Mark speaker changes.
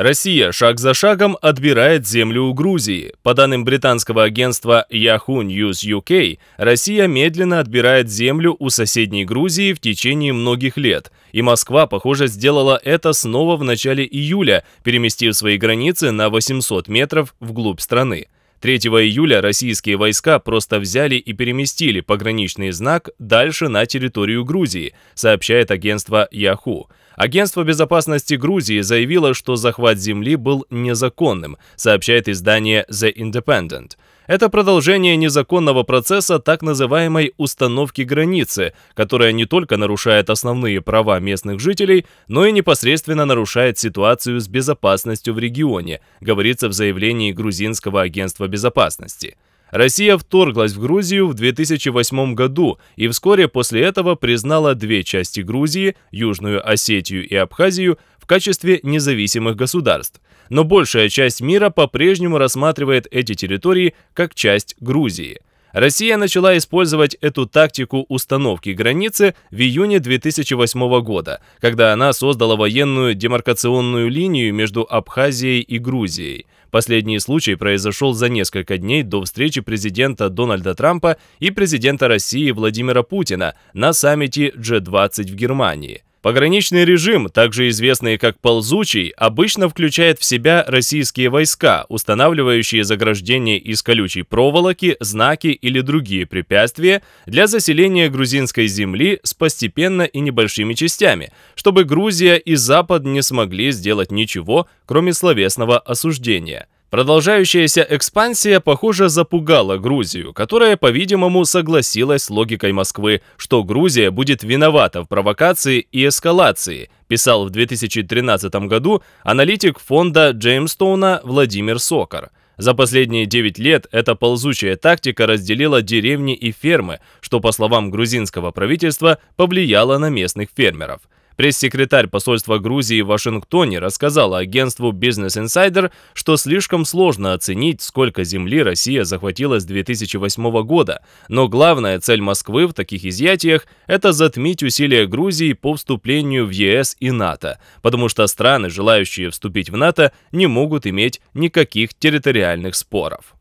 Speaker 1: Россия шаг за шагом отбирает землю у Грузии. По данным британского агентства Yahoo News UK, Россия медленно отбирает землю у соседней Грузии в течение многих лет. И Москва, похоже, сделала это снова в начале июля, переместив свои границы на 800 метров вглубь страны. 3 июля российские войска просто взяли и переместили пограничный знак дальше на территорию Грузии, сообщает агентство Yahoo. Агентство безопасности Грузии заявило, что захват земли был незаконным, сообщает издание The Independent. Это продолжение незаконного процесса так называемой «установки границы», которая не только нарушает основные права местных жителей, но и непосредственно нарушает ситуацию с безопасностью в регионе, говорится в заявлении грузинского агентства безопасности. Россия вторглась в Грузию в 2008 году и вскоре после этого признала две части Грузии, Южную Осетию и Абхазию, в качестве независимых государств. Но большая часть мира по-прежнему рассматривает эти территории как часть Грузии – Россия начала использовать эту тактику установки границы в июне 2008 года, когда она создала военную демаркационную линию между Абхазией и Грузией. Последний случай произошел за несколько дней до встречи президента Дональда Трампа и президента России Владимира Путина на саммите G20 в Германии – Пограничный режим, также известный как ползучий, обычно включает в себя российские войска, устанавливающие заграждения из колючей проволоки, знаки или другие препятствия для заселения грузинской земли с постепенно и небольшими частями, чтобы Грузия и Запад не смогли сделать ничего, кроме словесного осуждения. Продолжающаяся экспансия, похоже, запугала Грузию, которая, по-видимому, согласилась с логикой Москвы, что Грузия будет виновата в провокации и эскалации, писал в 2013 году аналитик фонда Джеймстоуна Владимир Сокар. За последние 9 лет эта ползучая тактика разделила деревни и фермы, что, по словам грузинского правительства, повлияло на местных фермеров – Пресс-секретарь посольства Грузии в Вашингтоне рассказала агентству Business Insider, что слишком сложно оценить, сколько земли Россия захватила с 2008 года, но главная цель Москвы в таких изъятиях – это затмить усилия Грузии по вступлению в ЕС и НАТО, потому что страны, желающие вступить в НАТО, не могут иметь никаких территориальных споров.